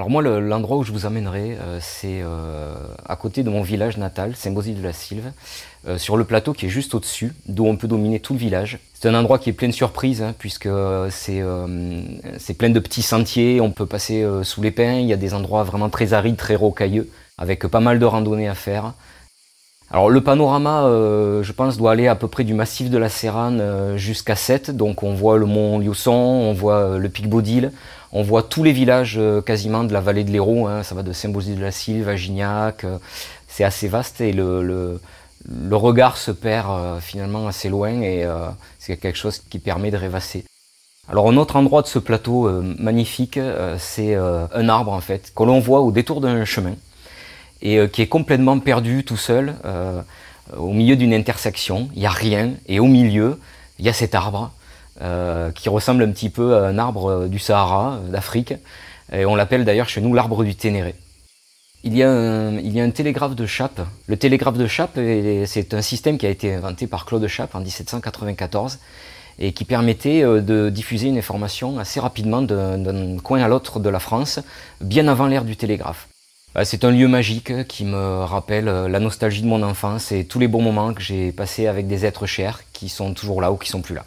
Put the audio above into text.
Alors moi, l'endroit où je vous amènerai, euh, c'est euh, à côté de mon village natal, saint bosile de la Sylve, euh, sur le plateau qui est juste au-dessus, d'où on peut dominer tout le village. C'est un endroit qui est plein de surprises, hein, puisque c'est plein de petits sentiers, on peut passer sous les pins, il y a des endroits vraiment très arides, très rocailleux, avec pas mal de randonnées à faire. Alors le panorama, je pense, doit aller à peu près du massif de la Serrane jusqu'à 7. Donc on voit le mont Lyosson, on voit le pic Baudil, on voit tous les villages euh, quasiment de la vallée de l'Hérault, hein. ça va de Saint-Bosile de la sylve à Gignac, euh, c'est assez vaste et le, le, regard se perd euh, finalement assez loin et c'est quelque chose qui permet de rêvasser. Alors un autre endroit de ce plateau magnifique, c'est un arbre en fait, que l'on voit au détour d'un chemin et qui est complètement perdu tout seul au milieu d'une intersection, il n'y a rien et au milieu, il y a cet arbre euh, qui ressemble un petit peu à un arbre euh, du Sahara, euh, d'Afrique. Et on l'appelle d'ailleurs chez nous l'arbre du Ténéré. Il y, a un, télégraphe de Chape. Le télégraphe de Chape, c'est un système qui a été inventé par Claude Chape en 1794 et qui permettait de diffuser une information assez rapidement d'un coin à l'autre de la France, bien avant l'ère du télégraphe. Bah, c'est un lieu magique qui me rappelle la nostalgie de mon enfance et tous les bons moments que j'ai passés avec des êtres chers qui sont toujours là ou qui sont plus là.